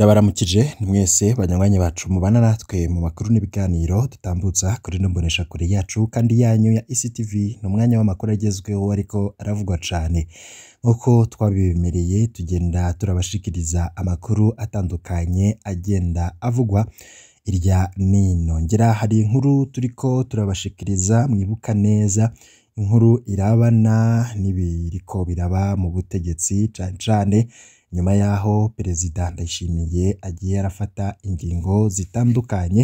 Ndabaramukije ni mwese banywanyi bacu mubana natwe mu makuru n'ibiganiro dutambutsa kuri ino kure yacu kandi yanyu ya ICTV, e ni umwanya w'amakuru agezweho ariko aravugwa cyane. Nk'uko twabibemereye tugenda turabashikiriza amakuru atandukanye agenda avugwa irya n'ino. Ngera hari inkuru turiko turabashikiriza mwibuka neza inkuru irabana n'ibiriko biraba mu butegetsi cane cane nyuma y'aho Perezida Ndayishimiye agiye arafata ingingo zitandukanye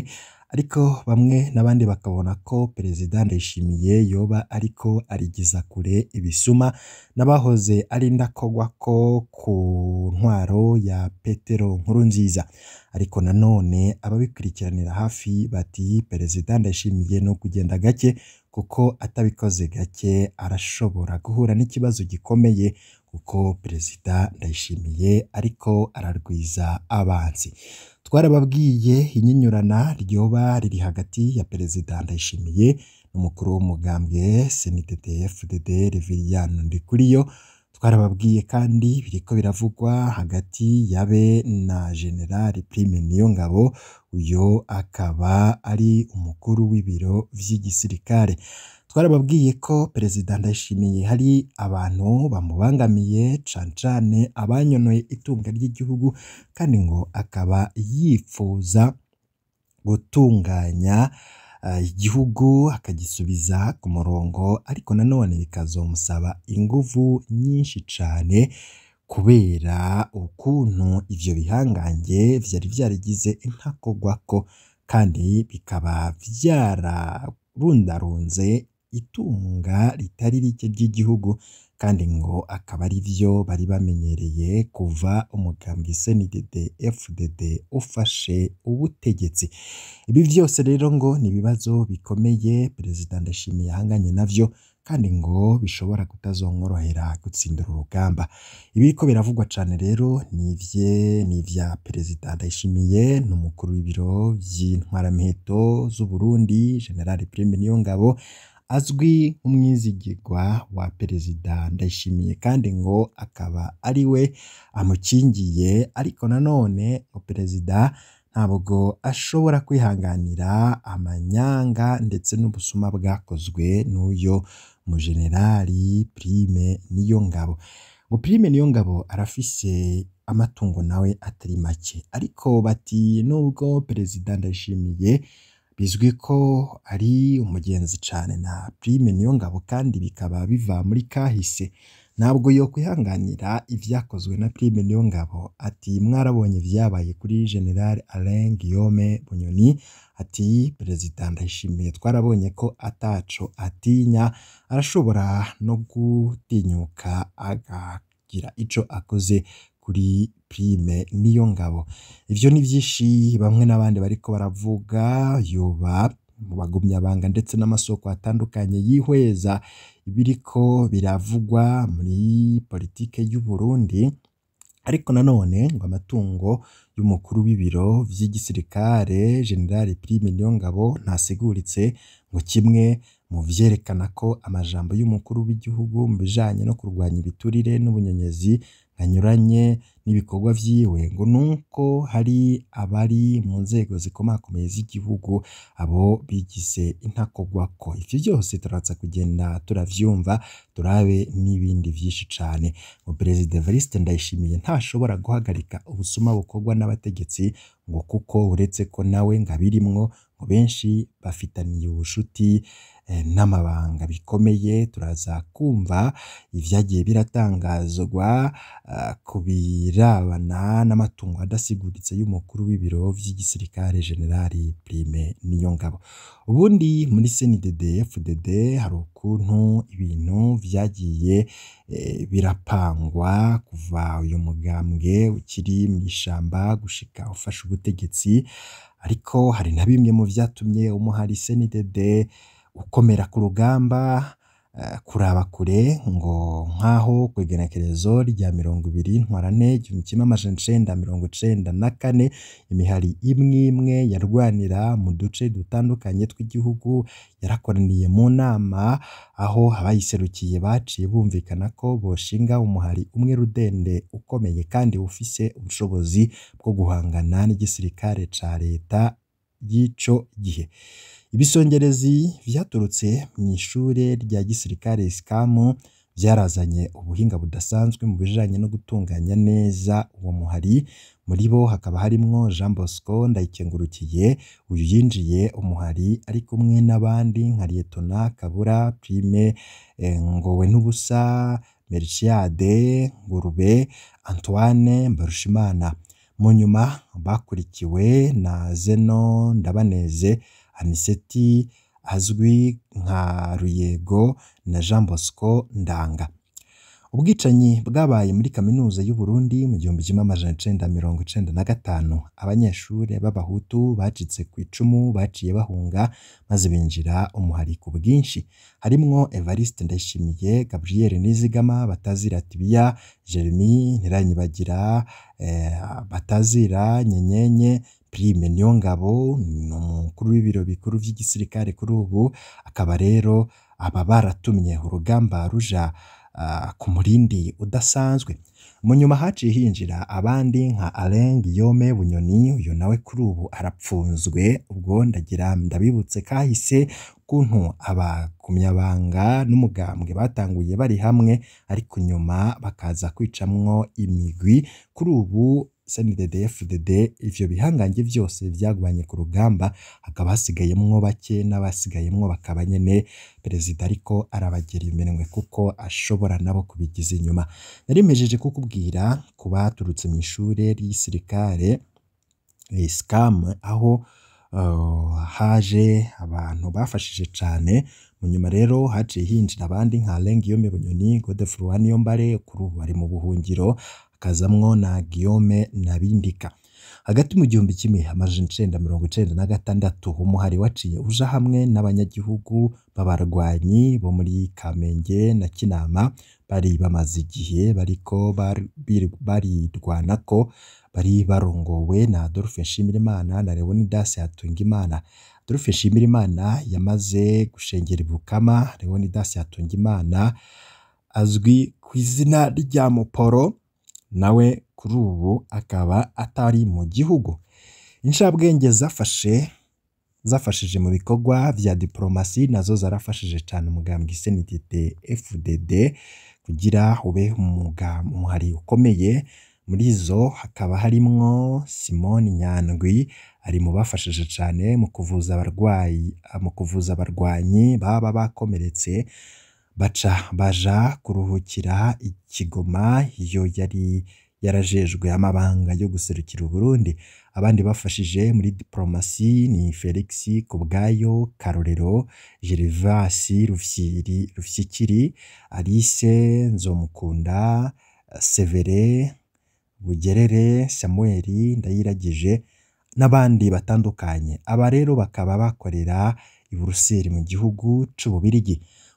ariko bamwe n'abandi bakabona ko Perezida Ndayishimiye yoba ariko arigiza kure ibisuma n'abahoze ari ko ku ntwaro ya Petero Nkuru nziza ariko nanone ababikurikiranira hafi bati Perezida Ndayishimiye ni ukugenda gake kuko atabikoze gake arashobora guhura n'ikibazo gikomeye kuko Perezida Ndayishimiye ariko ararwiza abansi, twarababwiye inyinyurana ryoba riri hagati ya Perezida Ndayishimiye n'umukuru w'umugambwe senitete ndi kuri yo. twarababwiye kandi ko biravugwa hagati yabe na generali Prime Niyongabo uyu akaba ari umukuru w'ibiro by’igisirikare twarababwiye ko perezida Ndayishimiye hari abantu bamubangamiye cane cane abanyonoye itunga ry'igihugu kandi ngo akaba yifuza gutunganya Ah, igihugu akagisubiza ku murongo ariko nanone bikazomusaba ingufu nyinshi cyane kubera ukuntu ibyo bihangange byari byarigize ko kandi bikaba byararundarunze itunga ritari rike ry'igihugu. kandi ngo akaba ari byo bari bamenyereye kuva umukambwe SNDD FDD ufashe ubutegetsi, ibi byose rero ngo ni ibibazo bikomeye Perezida Ndayishimiye ahanganye nabyo kandi ngo bishobora kutazomworohera gutsindira urugamba, ibi biriko biravugwa cyane rero ni ivya Perezida Ndayishimiye umukuru w'ibiro vy'intwaramiheto z'u Burundi General Prime Niyongabo azwi nk'umwizigirwa wa perezida Ndayishimiye kandi ngo akaba ari we amukingiye ariko nanone ngo perezida ntabwo ashobora kwihanganira amanyanga ndetse n'ubusuma bwakozwe n'uyo mujenerali Prime ngabo. ngo Prime Niyongabo arafise amatungo nawe atari make ariko bati nubwo perezida Ndayishimiye bizwi ko ari umugenzi cyane nta prime Niyongabo kandi bikaba biva muri kahise ntabwo yo kwihanganira ibyakozwe na prime Niyongabo ati mwarabonye ibyabaye kuri general Alain Guillaume Bunyoni ati perezida ndayishimiye twarabonye ko ataco atinya arashobora no gutinyuka agagira icyo akoze kuri Prime niyo ngabo ibyo ni bamwe n'abandi bariko baravuga yoba mu bagumyabanga ndetse n'amasoko atandukanye y'ihweza ko biravugwa muri politike y'u Burundi ariko nanone ngo amatungo y'umukuru w'ibiro by’igisirikare General Prime ngabo ntasiguritse ngo kimwe mu vyerekana ko amajambo y'umukuru w'igihugu mu bijanye no kurwanya ibiturire n'ubunyonyezi anyuranye n'ibikorwa byiwe ngo ni uko hari abari mu nzego zikomakomeye z'igihugu abo bigize intakogwa ko ibyo byose turatsa kugenda turabyumva turabe n'ibindi byinshi cyane, perezida Evariste Ndayishimiye ntashobora guhagarika ubusuma bukorwa n'abategetsi ngo kuko uretse ko nawe ngo abirimwo ngo benshi bafitaniye ubucuti. Eh, n'amabanga bikomeye turaza kumva ibyagiye biratangazwa ah, ku birabana n'amatungo adasiguritse y'umukuru w'ibiro by'igisirikare Jenerali Prime Niyongabo, ubundi muri CNDD FDD hari ukuntu ibintu byagiye eh, birapangwa kuva uyu mugambwe ukiri mu ishyamba gushika ufashe ubutegetsi ariko hari na bimwe mu byatumye umuhari CNDD gukomera ku rugamba, eh, kuraba kure ngo nk'aho ku igenekerezo rya mirongo ibiri Ntwarante igihumbi kimwe amajana icenda mirongo icenda na kane, imihari imwe imwe yarwanira mu duce dutandukanye tw'igihugu, yarakoraniye mu nama aho abayiserukiye baciye bumvikana ko boshinga umuhari umwe rudende ukomeye kandi ufise ubushobozi bwo guhangana n'igisirikare ca leta y'icyo gihe. Ibisongerezi byaturutse mu ishuri rya gisirikare SCAM, byarazanye ubuhinga budasanzwe mu bijyanye no gutunganya neza uwo muhari, muri bo hakaba harimo Jean Bosco Ndayikengurukiye, uyu yinjiye umuhari ari kumwe n'abandi nka Liyetona Kabura, Prime eh, Ngowenubusa, Melchiyade Ngurube, Antoine Mbarushimana, mu nyuma bakurikiwe na Zeno Ndabaneze. Anicet azwi nka Ruyego na Jean Bosco Ndanga. Ubwicanyi bwabaye muri Kaminuza y'u Burundi mu gihumbi kimwe amajana cenda mirongo icyenda na gatanu, abanyeshuri b'abahutu bacitse ku icumu baciye bahunga maze binjira umuhariko bwinshi, harimwo Evariste Ndayishimiye, Gabriel Nizigama, Batazira Tibiya, Jeremy Ntiranyibagira, eh, Batazira Nyenyenye Prime Niyongabo ni umukuru w'ibiro bikuru by'igisirikare kuri ubu, akaba rero aba baratumye urugamba ruja ku murindi udasanzwe, mu nyuma haciye hinjira abandi nka Alain yome Bunyoni, uyu nawe kuri ubu arapfunzwe, ubwo ndagira ndabibutse kahise ukuntu abakumyabanga n'umugambwe batanguye bari hamwe ariko nyuma bakaza kwicamwo imigwi, kuri ubu SNDDF DD ivyo bihangange byose byagwanye ku rugamba hakaba hasigayemwo bake n'abasigayemwo bakaba nyene perezida ariko arabagira iminwe kuko ashobora nabo kubigiza inyuma nari mpejeje kukubwira ku baturutse mu ishuri ry'isirikare eh, scam aho oh, haje abantu bafashije cyane mu nyuma rero haciye hinjira abandi nka Leng Iyome Bunyoni Godefroid Niyombare kuri ubu bari mu buhungiro hakazamwo na Guillaume Nabindika hagati mu gihumbi kimwe amajana icenda mirongo icenda na gatandatu umuhari waciye uja hamwe n'abanyagihugu b'abarwanyi bo muri Kamenge na Kinama bari bamaze igihe bariko ko bari barongowe na Adolphe Nshimirimana na Leonidas Hatungimana Adolphe Nshimirimana yamaze gushengera ibukama Leonidas Hatungimana azwi ku izina rya Moporo nawe kuri ubu akaba atari mu gihugu inshabwenge zafashe zafashije mu bikorwa bya diporomasi nazo zarafashije cyane umugambwe senitete FDD kugira ube umuhari ukomeye muri zo hakaba harimo Simon Nyandwi ari mu bafashije cyane mu kuvuza abarwayi mu kuvuza abarwanyi baba bakomeretse baca baja kuruhukira ikigoma iyo yari yarajejwe amabanga yo guserukira u Burundi, abandi bafashije muri diporomasi ni Felix Kubwayo, Karorero, Gervasi Rufyiri Rufyikiri, Alice Nzomukunda, Severe Bugerere, Samuel Ndayiragije n'abandi batandukanye, aba rero bakaba bakorera i Buruseli mu gihugu cy'u Bubirigi.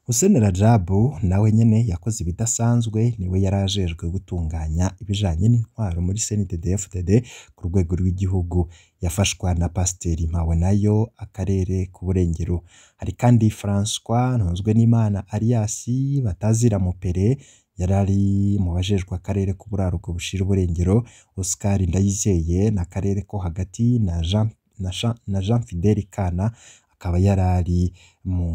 Hussein Rajabu nawe nyine yakoze ibidasanzwe niwe yari ajejwe gutunganya ibijanye n'intwaro muri CNDD-FDD ku rwego rw'igihugu yafashwa na Pasiteri nayo akarere k'Uburengero hari kandi Francois n'Imana Alias Batazira Mupere yari ari mu bajejwe akarere k'uburaruko bushira uburengero Oscar Ndayizeye n'akarere ko hagati na Jean na Jean Fidele Kana akaba yari ari mu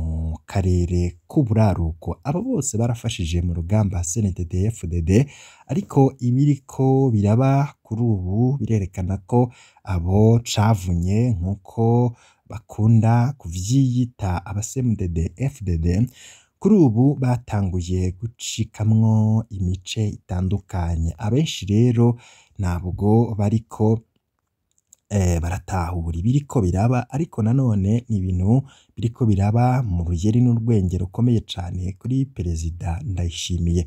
karere k'uburaruko, abo bose barafashije mu rugamba senetete FDD ariko ibiriko biraba kuri ubu birerekana ko abo cavunye nk'uko bakunda kuvyiyita abasemudede FDD, kuri ubu batanguye gucikamwo imice itandukanye, abenshi rero ntabwo bariko Eh, baratahura ibiriko biraba ariko nanone ni ibintu biriko biraba mu rugeri n'urwenge rukomeye cyane kuri perezida Ndayishimiye,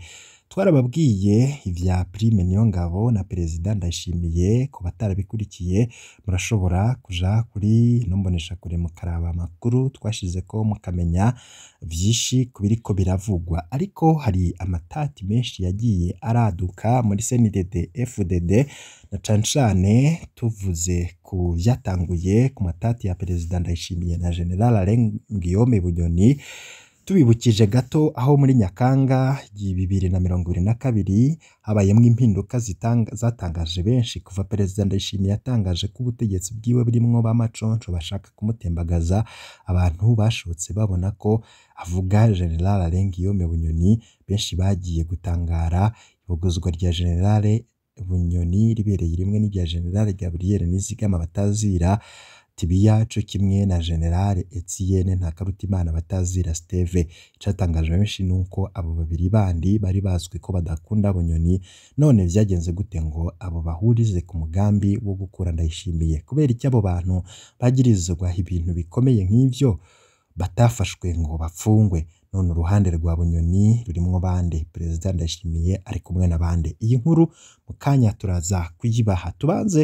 twarababwiye ibya Prime Niyongabo na perezida Ndayishimiye ku batarabikurikiye murashobora kuja kuri ino kure mukaraba amakuru twashize ko mukamenya vyinshi ku biriko biravugwa, ariko hari amatati menshi yagiye araduka muri CNDD-FDD na cyane tuvuze ku byatanguye ku matati ya Perezida Ndayishimiye na General Alain Guillaume Bunyoni tubibukije gato aho muri Nyakanga bibiri na mirongo irindwi na kabiri habayemo impinduka zatangaje benshi kuva Perezida Ndayishimiye yatangaje ko ubutegetsi bwiwe burimo ba bashaka kumutembagaza abantu bashotse babona ko avuga General Alain Bunyoni benshi bagiye gutangara ibogozwa rya Generale. Bunyoni ribereye rimwe n'irya General Gabriel Nizigama batazira Tibiya co kimwe na General Etienne Ntakarutimana batazira Steve icatangaje benshi ni uko abo babiri bandi bari bazwi ko badakunda Bunyoni none byagenze gute ngo abo bahurize ku mugambi wo gukura Ndayishimiye kubera icyo abo bantu bagirizwa ibintu bikomeye nk’ibyo. batafashwe ngo bafungwe, none uruhande rwa Bunyoni rurimwo bande? Perezida Ndayishimiye ari kumwe na bande? Iyi nkuru mu kanya turaza kuyibaha, tubanze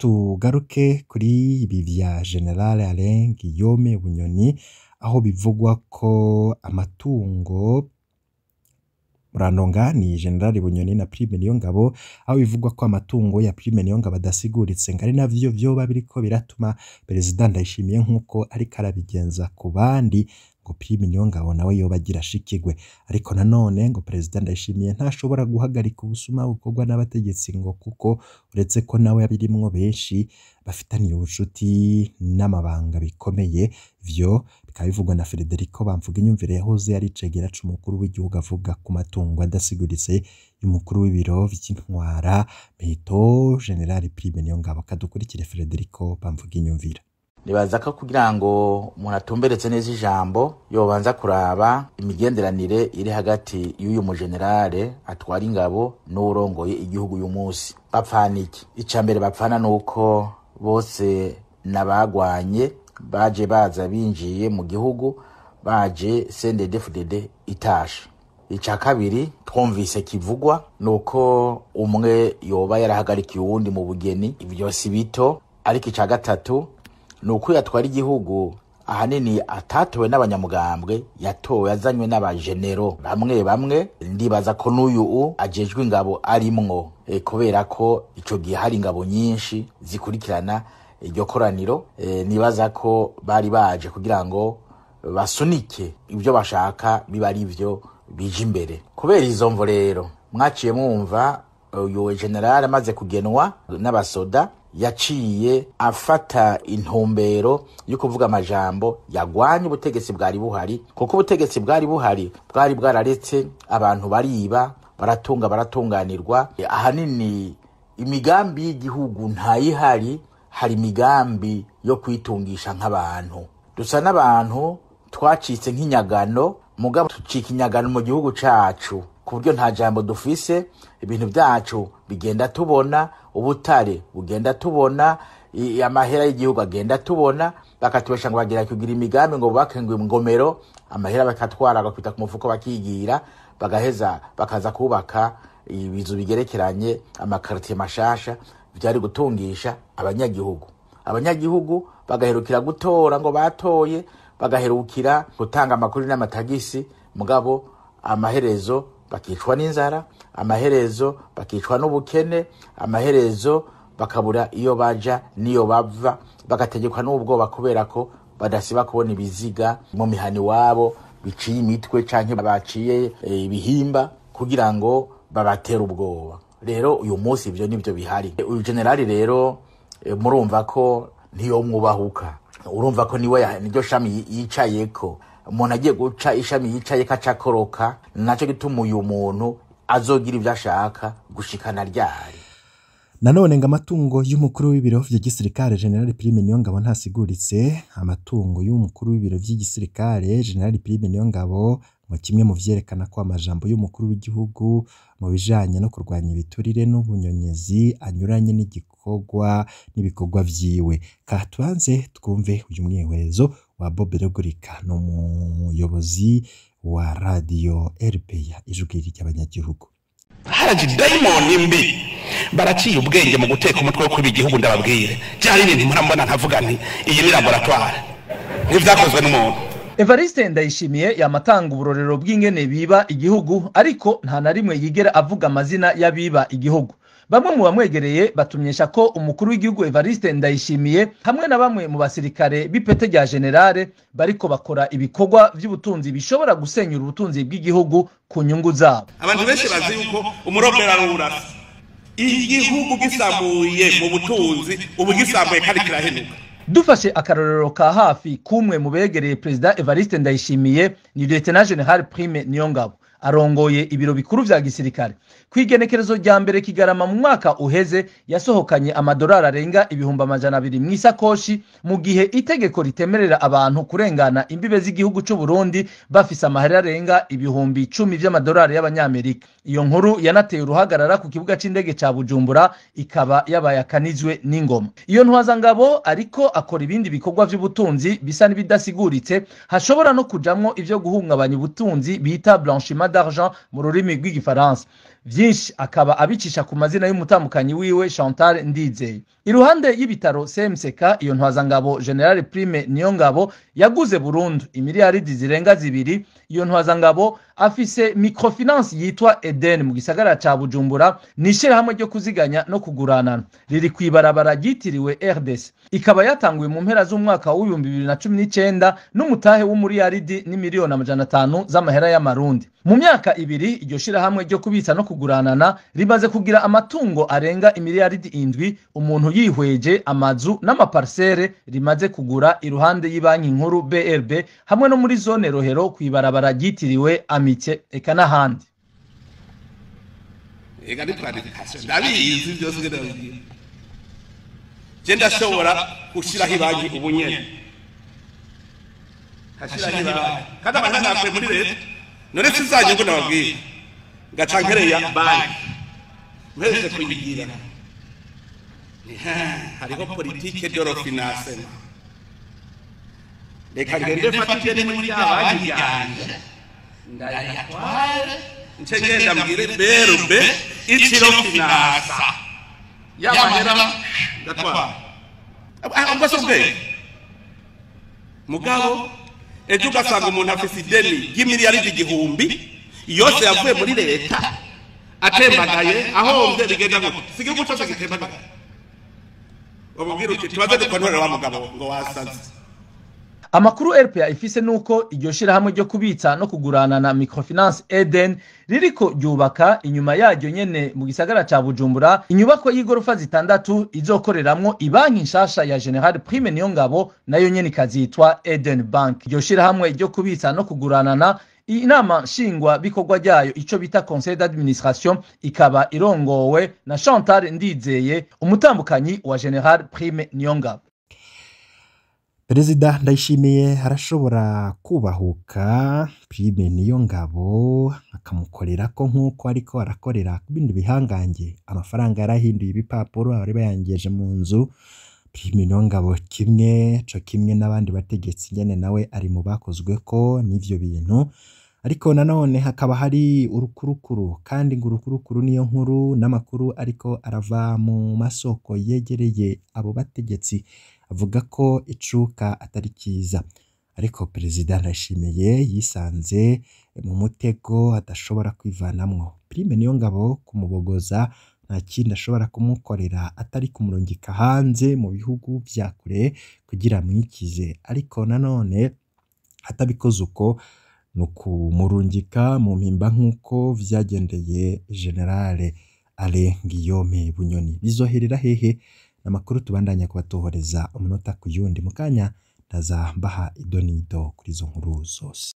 tugaruke kuri ibi vya Generale Alain yome Bunyoni, aho bivugwa ko amatungo Murandonga ni General Bunyoni na Prime Niyongabo aho bivugwa ko amatungo ya Prime Niyongabo adasiguritse ngo ari navyo vyoba ko biratuma Perezida Ndayishimiye nk'uko ariko arabigenza ku bandi ngo Prime Niyongabo nawe yoba agira ashikirwe ariko nanone ngo Perezida Ndayishimiye ntashobora guhagarika ubusuma bukorwa n'abategetsi ngo kuko uretse ko nawe abirimwo benshi bafitaniye ubucuti n'amabanga bikomeye vyo Bikaba bivugwa na Federico Bamvuga inyumvire yahoze ari Cegeracu umukuru w'igihugu avuga ku matungo adasiguritse y'umukuru w'ibiro by'intwara Beto General Prime Niyongabo kadukurikire Federico Bamvuga inyumvira. nibaza ko kugira ngo umuntu atumberetse neza ijambo yobanza kuraba imigenderanire iri hagati y'uyu mujenerale atwara ingabo n'urongoye igihugu uyu munsi bapfana iki icya mbere bapfana ni uko bose n'abagwanye baje baza binjiye mu gihugu baje sendedefudede itaje icya kabiri twumvise kivugwa ni uko umwe yoba yarahagarikiye uwundi mu bugeni ibyo si bito ariko icya gatatu ni uko yatwara igihugu ahanini atatowe n'abanyamugambwe yatowe yazanywe n'abajenero bamwe bamwe ndibaza ko n'uyu u agejwe ingabo arimwo eh, kubera ko icyo gihe hari ingabo nyinshi zikurikirana iryo koraniro eh, nibaza ko bari baje kugira ngo basunike ibyo bashaka biba ari byo bije imbere kubera izo mvo rero mwaciye mwumva uyu generale amaze kugenwa n'abasoda yaciye afata intumbero yo kuvuga amajambo yagwanya ubutegetsi bwari buhari kuko ubutegetsi bwari buhari bwari bwararetse abantu bariba baratunga baratunganirwa ahanini imigambi y'igihugu ntayihari hari imigambi yo kwitungisha nk'abantu dusa n'abantu twacitse nk'inyagano mugabo ducika inyagano mu gihugu cyacu ku buryo nta jambo dufise ibintu byacu bigenda tubona ubutare bugenda tubona amahera y'igihugu agenda tubona bakatubesha ngo bagira kugira imigambi ngo bubake ingomero amahera bakatwara bagakubita ku mufuko bakigira bagaheza bakaza kubaka ibizu bigerekeranye amakaritiye mashasha byari gutungisha abanyagihugu abanyagihugu bagaherukira gutora ngo batoye bagaherukira gutanga amakuru n'amatagisi mugabo amaherezo bakicwa n'inzara amaherezo bakicwa n'ubukene amaherezo bakabura iyo bajya n'iyo bava bagategekwa n'ubwoba kubera ko badasiba kubona ibiziga mu mihani iwabo biciye imitwe cyangwa baciye eh, ibihimba kugira ngo babatera ubwoba rero uyu munsi ibyo nibyo bihari uyu generali rero eh, murumva ko niyo mwubahuka urumva ko niwe niryo shami yicaye ko umuntu agiye guca ishami yicaye ko acakoroka nacyo gituma uyu muntu azogira ibyo ashaka gushikana ryari nanone ngo amatungo y'umukuru w'ibiro by'igisirikare general prime niyo ngabo ntasiguritse amatungo y'umukuru w'ibiro by'igisirikare general prime niyo ngabo nka kimwe mu byerekana ko amajambo y'umukuru w'igihugu mu bijyanye no kurwanya ibiturire n'ubunyonyezi anyuranye n'igikorwa n'ibikorwa byiwe, ka twumve uyu mwiyemerezo wa Bob Rugurika ni umuyobozi wa radiyo RBA ijwi ry'abanyagihugu. harangi dayimoni mbi baraciye ubwenge mu guteka umutwe wo kuba igihugu ndababwire byari ibintu mbona ntavuga nti iyi ni laboratwari ntibyakozwe n'umuntu evariste ndayishimiye yamatanga uburorero bw'ingene biba igihugu ariko nta na rimwe yigera avuga amazina y'abiba igihugu bamwe mu bamwegereye batumyesha ko umukuru w'igihugu evariste ndayishimiye hamwe na bamwe mu basirikare b'ipete rya generale bariko bakora ibikorwa by'ubutunzi bishobora gusenyura ubutunzi bw'igihugu ku nyungu zabo abantu benshi bazi yuko umuroberarurasa igihugu gisamuye mu butunzi ubu gisamuye kandi kirahenuka dufashe akarorero ka hafi k'umwe mu begereye perezida evariste ndayishimiye ni leta jenali prime niyo ngabo arongoye ibiro bikuru bya gisirikare ku igenekerezo rya mbere kigarama mu mwaka uheze yasohokanye amadolari arenga ibihumbi amajana abiri mu isakoshi mu gihe itegeko ritemerera abantu kurengana imbibe z'igihugu cy'u Burundi bafise amahera arenga ibihumbi icumi by'amadolari y'abanyamerika iyo nkuru yanateye uruhagarara ku kibuga cy'indege cya bujumbura ikaba yabayakanijwe n'ingoma iyo ntwazangabo ariko akora ibindi bikorwa by'ubutunzi bisa n'ibidasiguritse hashobora no kujamwo ibyo guhungabanya ubutunzi bita blanchiment d'argent mu rurimi rw'igifaransa byinshi akaba abicisha ku mazina y'umutambukanyi wiwe chantal ndizeye iruhande y'ibitaro semuseka iyo ntwazangabo generale prime niyo ngabo yaguze burundu imiliyaridi zirenga zibiri iyo ntwazangabo afise microfinance yitwa eden mu gisagara cya bujumbura ni ishyirahamwe ryo kuziganya no kugurana riri ku ibarabara ryitiriwe rdc ikaba yatanguye mu mpera z'umwaka w'ibihumbi bibiri na cumi n'icyenda n'umutahe w'umuriyaridi n'imiliyoni amajana atanu z'amahera y'amarundi mu myaka ibiri iryo shyirahamwe ryo kubitsa no kuguranana rimaze kugira amatungo arenga imiliyaridi indwi umuntu yihwege amazu n'amaparisere rimaze kugura iruhande y'ibanki nkuru brb hamwe no muri zone rohero ku ibarabara ryitiriwe amike eka n'ahandi ndabizi byose ndabibwira genda gushyiraho ibanki ubu nyine kandi abantu ntabwo muri leta none si izanyu ngo nababwire ngaca banki mpereze kuyigira hariko politike dorofina asema reka ngende mfatire n'umuryango yanje ndayatware nce ngenda mbwire berube itiro finasa yamahera ndatwara ubwo sobe mugabo ejo ugasanga umuntu afite ideni ry'imiliyaridi igihumbi yose yavuye muri leta atembagaye ahombye bigenda gutya sigihugu cyose gitembagaye amakuru rpa ifise nuko iryo shyirahamwe ryo kubitsa no kugurana na microfinance eden ririko ryubaka inyuma yaryo nyene mu gisagara cya bujumbura inyubako y'igorofa zitandatu izokoreramwo ibanki nshasha ya general prime niyo ngabo nayo nyene ikazitwa eden bank iryo shirahamwe ryo kubitsa no kugurana na inama nshingwabikorwa ryayo icyo bita conseil d'administration ikaba irongowe na chantal ndizeye umutambukanyi wa general prime niyonga perezida ndayishimiye arashobora kubahuka prime niyo ngabo akamukorera ko nk'uko ariko arakorera ku bindi bihangange amafaranga yarahinduye ibipapuro bari bayangeje mu nzu Ngabo kimwe co kimwe n'abandi bategetsi nyene nawe ari mu bakozwe ko n'ivyo bintu, ariko nanone hakaba hari urukurukuru kandi ngo urukurukuru niyo nkuru n'amakuru ariko arava mu masoko yegereye abo bategetsi avuga ko icuka atari kiza, ariko perezida Ndayishimiye yisanze mu mutego adashobora kwivanamo. Prime Niyongabo kumubogoza nta kindi ashobora kumukorera atari kumurungika hanze mu bihugu bya kure kugira amwikize ariko nanone atabikoze uko ni ukumurungika mu mpimba nk'uko byagendeye generale Alain Guillaume Bunyoni bizoherera hehe ni amakuru tubandanya kubatohoreza umunota ku yundi mu kanya ndaza idonido kuri izo nkuru zose